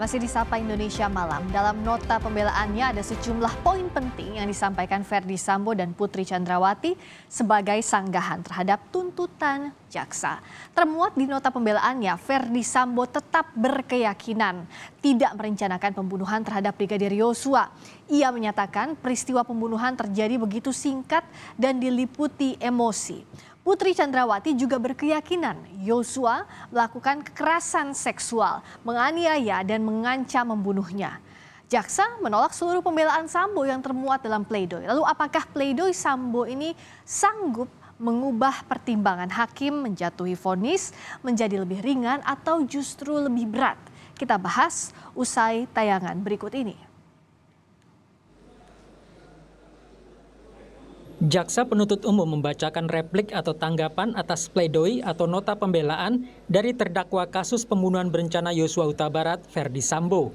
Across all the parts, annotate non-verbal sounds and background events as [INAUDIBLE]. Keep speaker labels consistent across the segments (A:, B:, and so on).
A: masih disapa Indonesia malam. Dalam nota pembelaannya ada sejumlah poin penting yang disampaikan Verdi Sambo dan Putri Chandrawati sebagai sanggahan terhadap tuntutan jaksa. Termuat di nota pembelaannya, Verdi Sambo tetap berkeyakinan tidak merencanakan pembunuhan terhadap Brigadir Yosua. Ia menyatakan peristiwa pembunuhan terjadi begitu singkat dan diliputi emosi. Putri Chandrawati juga berkeyakinan Yosua melakukan kekerasan seksual, menganiaya dan mengancam membunuhnya. Jaksa menolak seluruh pembelaan Sambo yang termuat dalam pledoi. Lalu apakah pledoi Sambo ini sanggup mengubah pertimbangan hakim menjatuhi vonis menjadi lebih ringan atau justru lebih berat? Kita bahas usai tayangan berikut ini.
B: Jaksa penuntut umum membacakan replik atau tanggapan atas pledoi atau nota pembelaan dari terdakwa kasus pembunuhan berencana Yosua Huta Barat, Ferdi Sambo.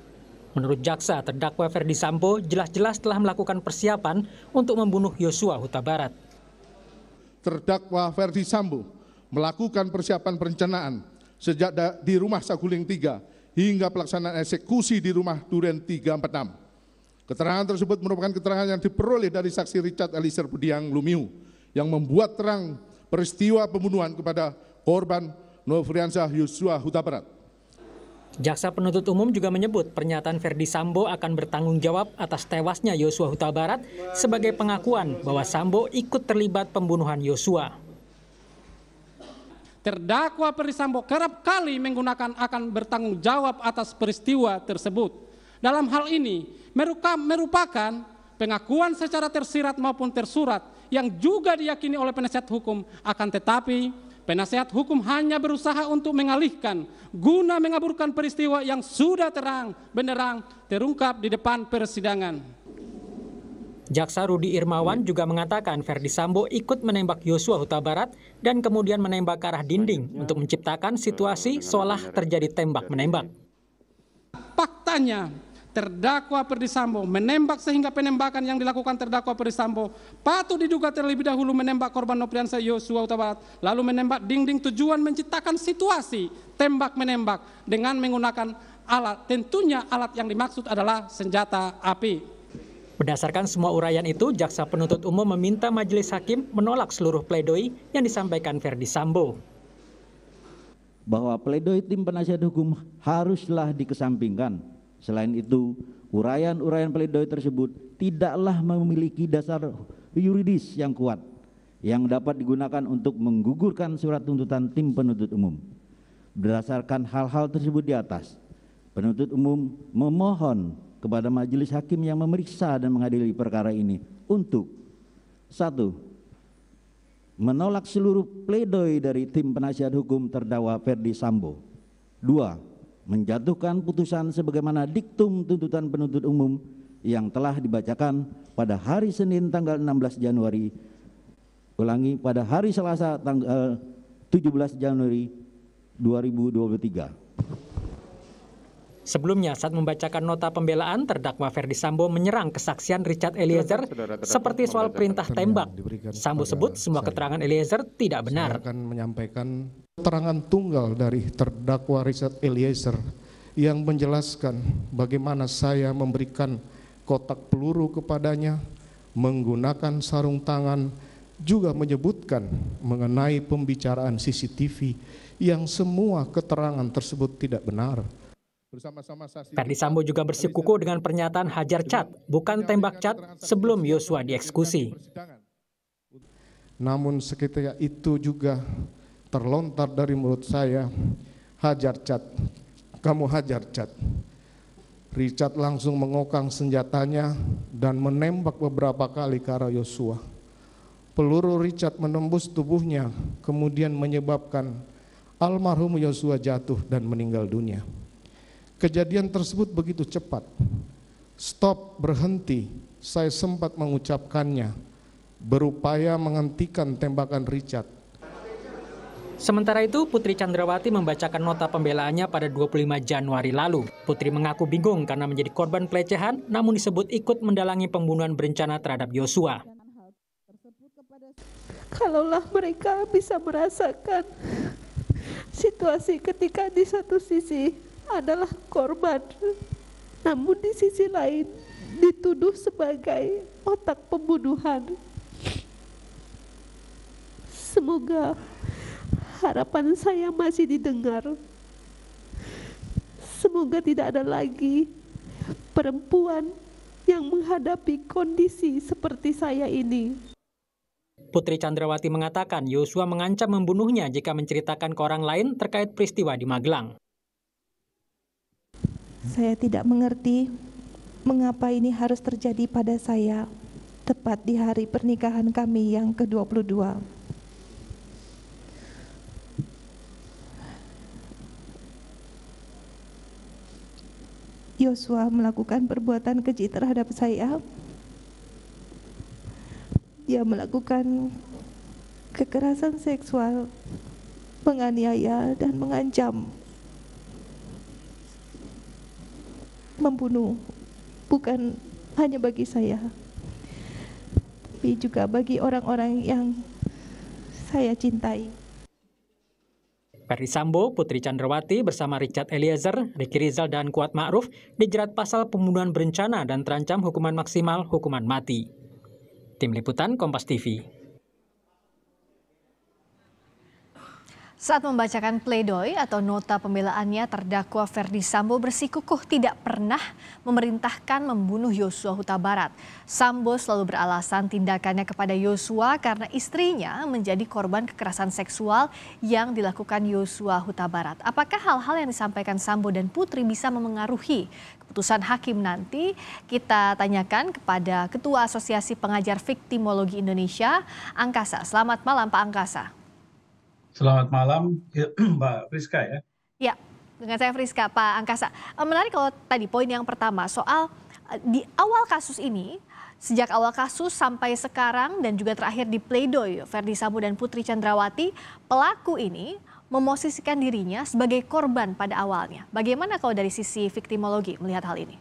B: Menurut jaksa, terdakwa Ferdi Sambo jelas-jelas telah melakukan persiapan
C: untuk membunuh Yosua Huta Barat. Terdakwa Ferdi Sambo melakukan persiapan perencanaan sejak di rumah Saguling 3 hingga pelaksanaan eksekusi di rumah Duren 346 Keterangan tersebut merupakan keterangan yang diperoleh dari saksi Richard Eliezer Budiang Lumiu yang membuat terang peristiwa pembunuhan kepada korban Nofriansyah Yosua Huta Barat.
B: Jaksa penuntut umum juga menyebut pernyataan Verdi Sambo akan bertanggung jawab atas tewasnya Yosua Huta Barat sebagai pengakuan bahwa Sambo ikut terlibat pembunuhan Yosua.
D: Terdakwa Ferdi Sambo kerap kali menggunakan akan bertanggung jawab atas peristiwa tersebut. Dalam hal ini, merupakan pengakuan secara tersirat maupun tersurat yang juga diyakini oleh penasihat hukum akan tetapi Penasehat hukum hanya berusaha untuk mengalihkan guna mengaburkan peristiwa yang sudah terang benderang terungkap di depan persidangan.
B: Jaksa Rudi Irmawan juga mengatakan Verdi Sambo ikut menembak Yosua Huta Barat dan kemudian menembak ke arah dinding untuk menciptakan situasi seolah terjadi tembak-menembak.
D: Faktanya, terdakwa Perdisambo menembak sehingga penembakan yang dilakukan terdakwa Perdisambo patut diduga terlebih dahulu menembak korban Nopriansa Yosua Utabarat, lalu menembak dinding tujuan menciptakan situasi tembak menembak dengan menggunakan
B: alat tentunya alat yang dimaksud adalah senjata api Berdasarkan semua uraian itu, jaksa penuntut umum meminta majelis hakim menolak seluruh pledoi yang disampaikan Verdi Sambo bahwa pledoi tim penasihat hukum haruslah dikesampingkan Selain itu, uraian-uraian pledoi tersebut tidaklah memiliki dasar yuridis yang kuat yang dapat digunakan untuk menggugurkan surat tuntutan tim penuntut umum. Berdasarkan hal-hal tersebut di atas, penuntut umum memohon kepada majelis hakim yang memeriksa dan mengadili perkara ini untuk satu menolak seluruh pledoi dari tim penasihat hukum terdakwa Ferdi Sambo. Dua, menjatuhkan putusan sebagaimana diktum tuntutan penuntut umum yang telah dibacakan pada hari Senin tanggal 16 Januari ulangi pada hari Selasa tanggal 17 eh, Januari 2023 Sebelumnya, saat membacakan nota pembelaan, terdakwa Ferdi Sambo menyerang kesaksian Richard Eliezer seperti soal perintah tembak. Sambo sebut semua keterangan Eliezer tidak benar. Saya akan
C: menyampaikan keterangan tunggal dari terdakwa Richard Eliezer yang menjelaskan bagaimana saya memberikan kotak peluru kepadanya, menggunakan sarung tangan, juga menyebutkan mengenai pembicaraan CCTV yang semua keterangan tersebut tidak benar.
B: Ferdi Sambo juga bersikuku dengan pernyataan hajar cat, bukan tembak cat sebelum
C: Yosua dieksekusi. Namun seketika itu juga terlontar dari mulut saya, hajar cat, kamu hajar cat. Richard langsung mengokang senjatanya dan menembak beberapa kali ke arah Yosua. Peluru Richard menembus tubuhnya, kemudian menyebabkan almarhum Yosua jatuh dan meninggal dunia. Kejadian tersebut begitu cepat. Stop, berhenti. Saya sempat mengucapkannya, berupaya menghentikan tembakan Richard.
B: Sementara itu, Putri Chandrawati membacakan nota pembelaannya pada 25 Januari lalu. Putri mengaku bingung karena menjadi korban pelecehan, namun disebut ikut mendalangi pembunuhan berencana terhadap Yosua.
C: Kalaulah mereka bisa merasakan situasi ketika di satu sisi adalah korban. Namun di sisi lain dituduh sebagai otak pembunuhan. Semoga harapan saya masih didengar. Semoga tidak ada lagi perempuan yang menghadapi kondisi seperti saya ini.
B: Putri Chandrawati mengatakan Yosua mengancam membunuhnya jika menceritakan ke orang lain terkait peristiwa di Magelang.
C: Saya tidak mengerti mengapa ini harus terjadi pada saya tepat di hari pernikahan kami yang ke-22. Yosua melakukan perbuatan keji terhadap saya. Dia melakukan kekerasan seksual, menganiaya, dan mengancam membunuh bukan hanya bagi saya tapi juga bagi orang-orang yang saya cintai.
B: Ferry Sambo, Putri Chandrawati bersama Richard Eliezer, Ricky Rizal, dan Kuat Ma'ruf dijerat pasal pembunuhan berencana dan terancam hukuman maksimal hukuman mati. Tim Liputan Kompas TV
A: Saat membacakan pledoi atau nota pembelaannya, terdakwa Ferdi Sambo bersikukuh tidak pernah memerintahkan membunuh Yosua Huta Barat. Sambo selalu beralasan tindakannya kepada Yosua karena istrinya menjadi korban kekerasan seksual yang dilakukan Yosua Huta Barat. Apakah hal-hal yang disampaikan Sambo dan Putri bisa memengaruhi keputusan hakim nanti? Kita tanyakan kepada Ketua Asosiasi Pengajar Viktimologi Indonesia, Angkasa. Selamat malam Pak Angkasa.
D: Selamat malam, [CLEARS THROAT] Mbak Friska ya.
A: Ya, dengan saya Friska, Pak Angkasa. Eh, menarik kalau tadi poin yang pertama soal eh, di awal kasus ini, sejak awal kasus sampai sekarang dan juga terakhir di pledoi Verdi Sambo dan Putri Chandrawati, pelaku ini memosisikan dirinya sebagai korban pada awalnya. Bagaimana kalau dari sisi victimologi melihat hal ini?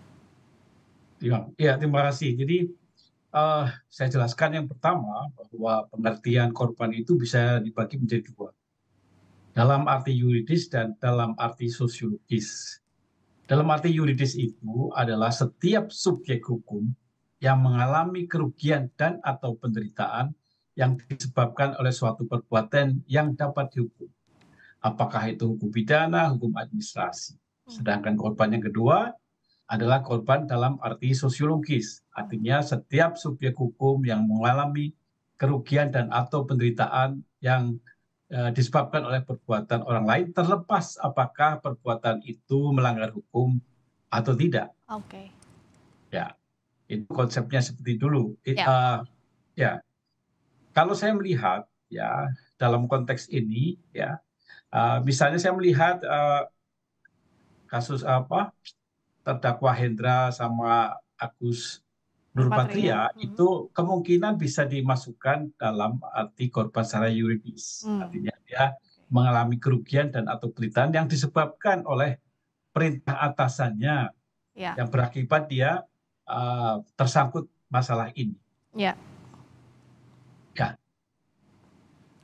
D: Ya, ya terima kasih. Jadi uh, saya jelaskan yang pertama bahwa pengertian korban itu bisa dibagi menjadi dua dalam arti yuridis dan dalam arti sosiologis. Dalam arti yuridis itu adalah setiap subjek hukum yang mengalami kerugian dan atau penderitaan yang disebabkan oleh suatu perbuatan yang dapat dihukum. Apakah itu hukum pidana, hukum administrasi. Hmm. Sedangkan korban yang kedua adalah korban dalam arti sosiologis. Artinya setiap subjek hukum yang mengalami kerugian dan atau penderitaan yang Eh, disebabkan oleh perbuatan orang lain terlepas apakah perbuatan itu melanggar hukum atau tidak. Oke. Okay. Ya, itu konsepnya seperti dulu. Yeah. Ya. Uh, ya, kalau saya melihat ya dalam konteks ini ya, uh, misalnya saya melihat uh, kasus apa terdakwa Hendra sama Agus nurpatria hmm. itu kemungkinan bisa dimasukkan dalam arti korban secara yuridis. Hmm. Artinya dia mengalami kerugian dan atau kelitan yang disebabkan oleh perintah atasannya ya. yang berakibat dia uh, tersangkut masalah ini. Ya. Ya.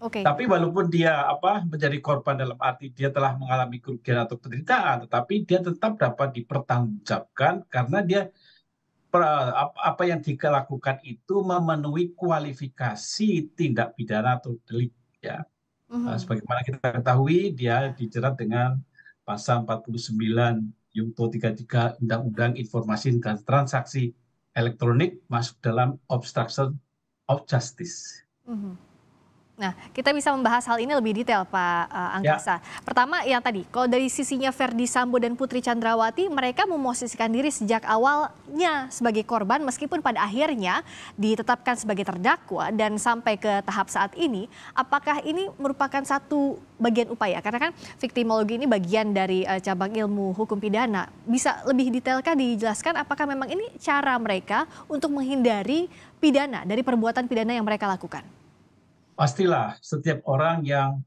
D: Okay. Tapi walaupun dia apa menjadi korban dalam arti dia telah mengalami kerugian atau penderitaan, tetapi dia tetap dapat dipertanggungjawabkan karena dia apa yang dilakukan itu memenuhi kualifikasi tindak pidana atau delik ya. Mm-hmm. Sebagaimana kita ketahui dia dijerat dengan pasal 49 Yungto 33 Undang-Undang Informasi dan Transaksi Elektronik masuk dalam obstruction of justice.
A: Mm-hmm. Nah, kita bisa membahas hal ini lebih detail, Pak uh, eh, Angkasa. Ya. Pertama, yang tadi, kalau dari sisinya Verdi Sambo dan Putri Chandrawati, mereka memosisikan diri sejak awalnya sebagai korban, meskipun pada akhirnya ditetapkan sebagai terdakwa dan sampai ke tahap saat ini, apakah ini merupakan satu bagian upaya? Karena kan victimologi ini bagian dari uh, cabang ilmu hukum pidana. Bisa lebih detailkah dijelaskan apakah memang ini cara mereka untuk menghindari pidana dari perbuatan pidana yang mereka lakukan?
D: pastilah setiap orang yang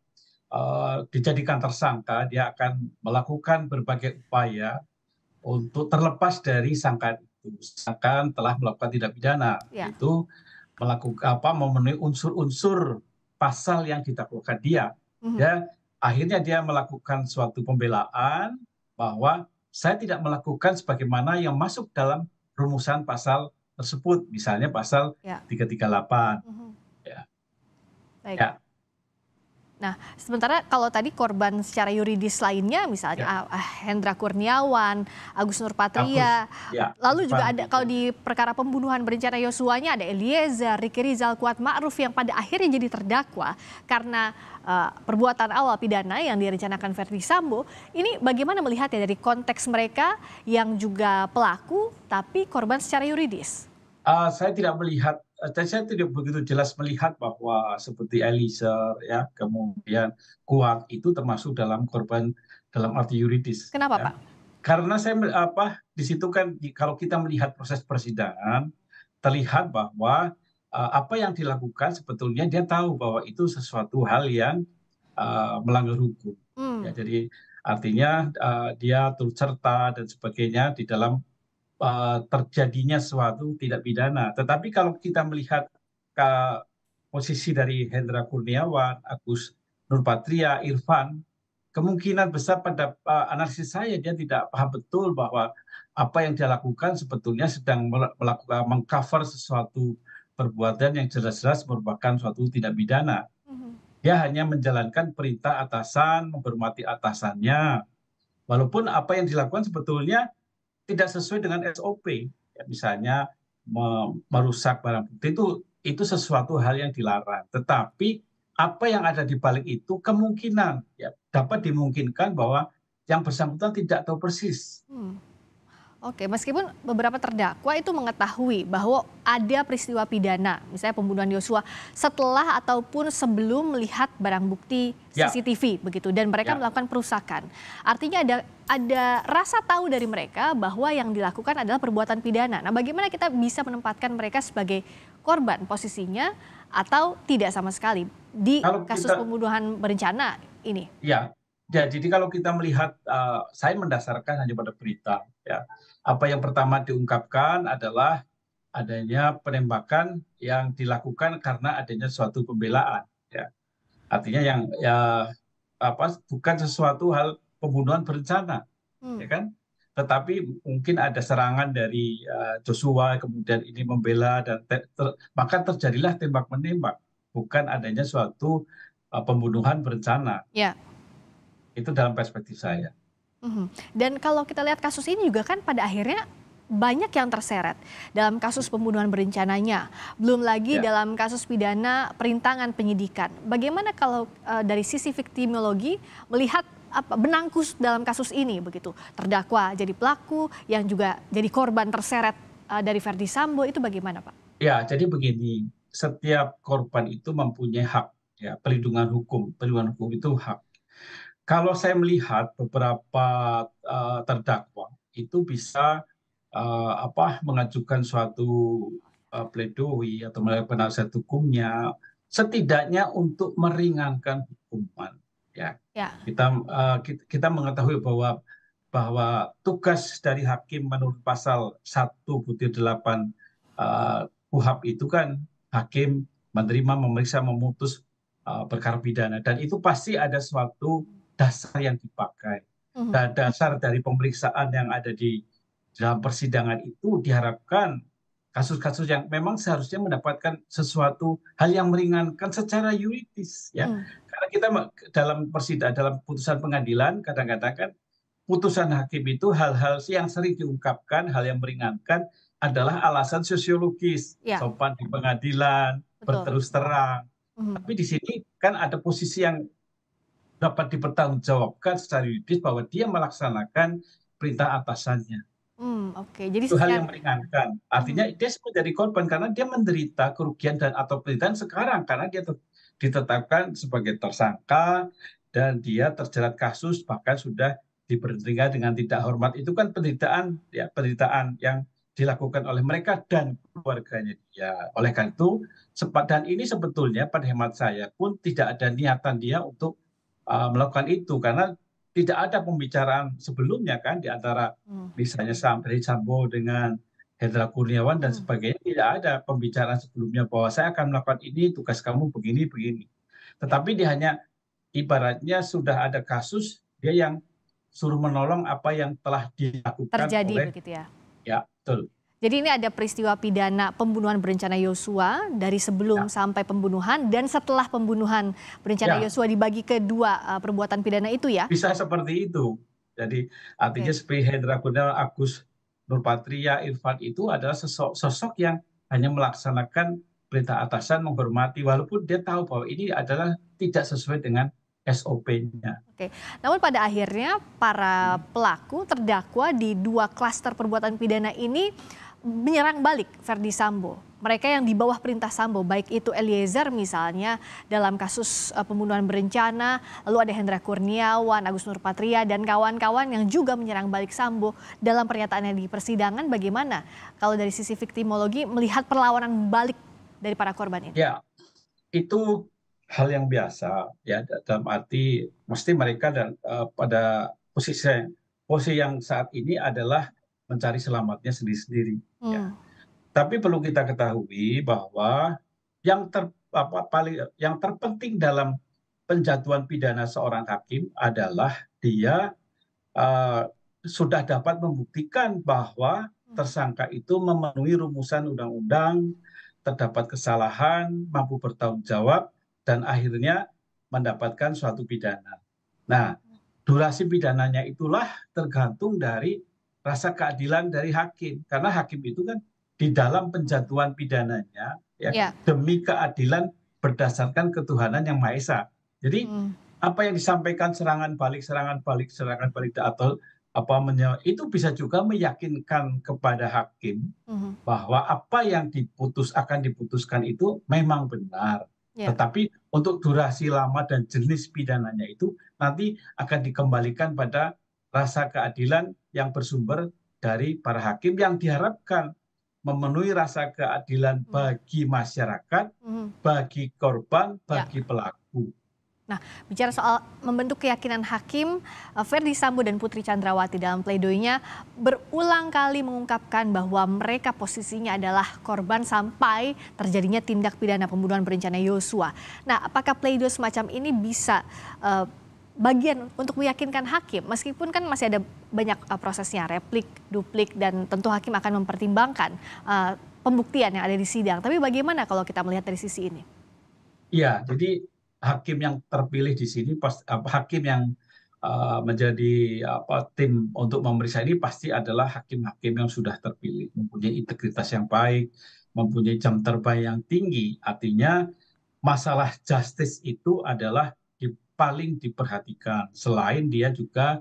D: uh, dijadikan tersangka dia akan melakukan berbagai upaya untuk terlepas dari sangkaan itu. Sangkaan telah melakukan tindak pidana ya. itu melakukan apa memenuhi unsur-unsur pasal yang ditakutkan dia. Mm-hmm. Ya, akhirnya dia melakukan suatu pembelaan bahwa saya tidak melakukan sebagaimana yang masuk dalam rumusan pasal tersebut, misalnya pasal ya. 338. Mm-hmm.
A: Baik. Ya. Nah, sementara kalau tadi korban secara yuridis lainnya, misalnya ya. Hendra Kurniawan, Agus Nurpatria, ya. lalu juga ada kalau ya. di perkara pembunuhan berencana Yosuanya ada Eliezer, Riki Rizal Kuat Ma'ruf yang pada akhirnya jadi terdakwa karena uh, perbuatan awal pidana yang direncanakan Verdi Sambo. Ini bagaimana melihatnya dari konteks mereka yang juga pelaku tapi korban secara yuridis?
D: Uh, saya tidak melihat Eh, dan saya tidak begitu jelas melihat bahwa seperti Eliezer ya kemudian kuat itu termasuk dalam korban dalam arti yuridis. Kenapa ya. Pak? Karena saya apa di situ kan kalau kita melihat proses persidangan terlihat bahwa uh, apa yang dilakukan sebetulnya dia tahu bahwa itu sesuatu hal yang uh, melanggar hukum. Hmm. Ya, jadi artinya uh, dia turut serta dan sebagainya di dalam Eh, terjadinya suatu tidak pidana. Tetapi kalau kita melihat ke posisi dari Hendra Kurniawan, Agus Nurpatria, Irfan, kemungkinan besar pada eh, analisis saya dia tidak paham betul bahwa apa yang dia lakukan sebetulnya sedang melakukan eh, mengcover sesuatu perbuatan yang jelas-jelas merupakan suatu tidak pidana. Mm-hmm. Dia hanya menjalankan perintah atasan, menghormati atasannya. Walaupun apa yang dilakukan sebetulnya tidak sesuai dengan SOP ya, misalnya merusak barang bukti itu itu sesuatu hal yang dilarang tetapi apa yang ada di balik itu kemungkinan ya dapat dimungkinkan bahwa yang bersangkutan tidak tahu persis
A: hmm. Oke, meskipun beberapa terdakwa itu mengetahui bahwa ada peristiwa pidana, misalnya pembunuhan Yosua, setelah ataupun sebelum melihat barang bukti CCTV ya. begitu, dan mereka ya. melakukan perusakan. Artinya ada ada rasa tahu dari mereka bahwa yang dilakukan adalah perbuatan pidana. Nah, bagaimana kita bisa menempatkan mereka sebagai korban posisinya atau tidak sama sekali di kasus pembunuhan berencana ini?
D: Ya, Ya, jadi kalau kita melihat, uh, saya mendasarkan hanya pada berita. Ya, apa yang pertama diungkapkan adalah adanya penembakan yang dilakukan karena adanya suatu pembelaan. Ya, artinya yang ya, apa bukan sesuatu hal pembunuhan berencana, hmm. ya kan? Tetapi mungkin ada serangan dari uh, Joshua, kemudian ini membela dan te ter maka terjadilah tembak menembak, bukan adanya suatu uh, pembunuhan berencana. Yeah. Itu dalam perspektif saya.
A: Mhm. Dan kalau kita lihat kasus ini juga kan pada akhirnya banyak yang terseret dalam kasus pembunuhan berencananya, belum lagi ya. dalam kasus pidana perintangan penyidikan. Bagaimana kalau uh, dari sisi victimologi melihat apa benangkus dalam kasus ini begitu terdakwa jadi pelaku yang juga jadi korban terseret uh, dari Verdi Sambo itu bagaimana Pak?
D: Ya jadi begini setiap korban itu mempunyai hak ya pelindungan hukum pelindungan hukum itu hak kalau saya melihat beberapa uh, terdakwa itu bisa uh, apa mengajukan suatu uh, pledoi atau melalui penasihat hukumnya setidaknya untuk meringankan hukuman ya. ya. Kita, uh, kita mengetahui bahwa bahwa tugas dari hakim menurut pasal 1 butir 8 uh, itu kan hakim menerima, memeriksa, memutus uh, perkara pidana dan itu pasti ada suatu dasar yang dipakai. Mhm. Dan dasar dari pemeriksaan yang ada di dalam persidangan itu diharapkan kasus-kasus yang memang seharusnya mendapatkan sesuatu hal yang meringankan secara yuridis ya. Hmm. Karena kita dalam persidangan dalam putusan pengadilan kadang-kadang kan putusan hakim itu hal-hal yang sering diungkapkan, hal yang meringankan adalah alasan sosiologis, ya. sopan di pengadilan, Betul. berterus terang. Hmm. Tapi di sini kan ada posisi yang dapat dipertanggungjawabkan secara yudis bahwa dia melaksanakan perintah atasannya.
A: Hmm, Oke, okay. jadi itu hal yang
D: meringankan. Artinya hmm. dia menjadi korban karena dia menderita kerugian dan atau penderitaan sekarang karena dia ditetapkan sebagai tersangka dan dia terjerat kasus bahkan sudah diberhentikan dengan tidak hormat itu kan penderitaan ya penderitaan yang dilakukan oleh mereka dan keluarganya dia. Oleh karena itu, sepadan dan ini sebetulnya pada hemat saya pun tidak ada niatan dia untuk Uh, melakukan itu karena tidak ada pembicaraan sebelumnya kan di antara hmm. misalnya dari Sambo dengan Hendra Kurniawan dan hmm. sebagainya tidak ada pembicaraan sebelumnya bahwa saya akan melakukan ini tugas kamu begini begini. Tetapi ya. dia hanya ibaratnya sudah ada kasus dia yang suruh menolong apa yang telah dilakukan terjadi oleh, begitu ya. Ya, betul.
A: Jadi ini ada peristiwa pidana pembunuhan berencana Yosua dari sebelum ya. sampai pembunuhan dan setelah pembunuhan berencana ya. Yosua ya. dibagi ke dua uh, perbuatan pidana itu ya? Bisa
D: seperti itu. Jadi artinya okay. seperti Hendra Gunawan, Agus Nurpatria, Irfan itu adalah sosok, sosok yang hanya melaksanakan perintah atasan menghormati walaupun dia tahu bahwa ini adalah tidak sesuai dengan SOP-nya.
A: Oke, namun pada akhirnya para pelaku terdakwa di dua klaster perbuatan pidana ini menyerang balik Verdi Sambo. Mereka yang di bawah perintah Sambo, baik itu Eliezer misalnya dalam kasus eh, pembunuhan berencana, lalu ada Hendra Kurniawan, Agus Nurpatria, dan kawan-kawan yang juga menyerang balik Sambo dalam pernyataannya di persidangan. Bagaimana kalau dari sisi victimologi melihat perlawanan balik dari para korban ini? Ya,
D: itu hal yang biasa ya dalam arti mesti mereka dan uh, pada posisi posisi yang saat ini adalah mencari selamatnya sendiri-sendiri Ya. Hmm. tapi perlu kita ketahui bahwa yang ter apa paling yang terpenting dalam penjatuhan pidana seorang hakim adalah dia uh, sudah dapat membuktikan bahwa hmm. tersangka itu memenuhi rumusan undang-undang, terdapat kesalahan, mampu bertanggung jawab, dan akhirnya mendapatkan suatu pidana. Nah, durasi pidananya itulah tergantung dari rasa keadilan dari hakim karena hakim itu kan di dalam penjatuhan pidananya ya, ya. demi keadilan berdasarkan ketuhanan yang maha esa. Jadi hmm. apa yang disampaikan serangan balik serangan balik serangan balik atau apa itu bisa juga meyakinkan kepada hakim hmm. bahwa apa yang diputus akan diputuskan itu memang benar. Ya. Tetapi untuk durasi lama dan jenis pidananya itu nanti akan dikembalikan pada rasa keadilan yang bersumber dari para hakim yang diharapkan memenuhi rasa keadilan hmm. bagi masyarakat, hmm. bagi korban, ya. bagi ya. pelaku.
A: Nah, bicara soal membentuk keyakinan hakim, eh, Ferdi Sambo dan Putri Chandrawati dalam pledoinya berulang kali mengungkapkan bahwa mereka posisinya adalah korban sampai terjadinya tindak pidana pembunuhan berencana Yosua. Nah, apakah pledoi semacam ini bisa uh, bagian untuk meyakinkan hakim meskipun kan masih ada banyak uh, prosesnya replik, duplik dan tentu hakim akan mempertimbangkan uh, pembuktian yang ada di sidang. Tapi bagaimana kalau kita melihat dari sisi ini?
D: Iya, jadi hakim yang terpilih di sini pas uh, hakim yang uh, menjadi apa tim untuk memeriksa ini pasti adalah hakim-hakim yang sudah terpilih, mempunyai integritas yang baik, mempunyai jam terbang yang tinggi. Artinya masalah justice itu adalah paling diperhatikan selain dia juga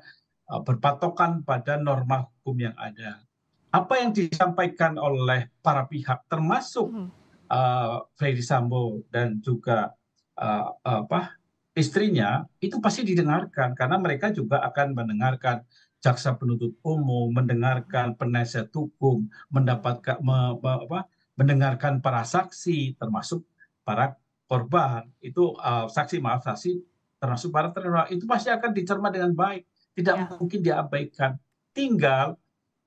D: eh, berpatokan pada norma hukum yang ada. Apa yang disampaikan oleh para pihak termasuk hmm. uh, Freddy Sambo dan juga uh, apa istrinya itu pasti didengarkan karena mereka juga akan mendengarkan jaksa penuntut umum, mendengarkan penasihat hukum, mendapatkan me, me, apa, mendengarkan para saksi termasuk para korban itu uh, saksi maaf saksi termasuk para teror itu pasti akan dicermat dengan baik tidak ya. mungkin diabaikan tinggal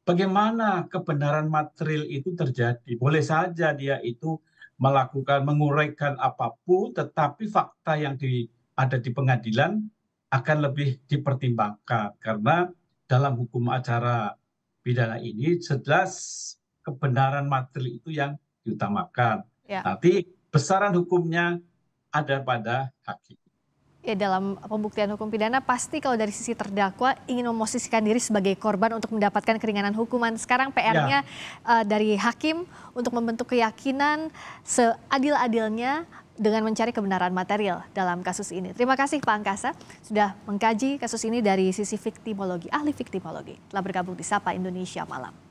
D: bagaimana kebenaran material itu terjadi boleh saja dia itu melakukan menguraikan apapun tetapi fakta yang di, ada di pengadilan akan lebih dipertimbangkan karena dalam hukum acara pidana ini jelas kebenaran material itu yang diutamakan. Ya. Nanti besaran hukumnya ada pada hakim
A: ya dalam pembuktian hukum pidana pasti kalau dari sisi terdakwa ingin memosisikan diri sebagai korban untuk mendapatkan keringanan hukuman. Sekarang PR-nya ya. uh, dari hakim untuk membentuk keyakinan seadil-adilnya dengan mencari kebenaran material dalam kasus ini. Terima kasih Pak Angkasa sudah mengkaji kasus ini dari sisi fiktimologi, ahli fiktimologi. Telah bergabung di Sapa Indonesia Malam.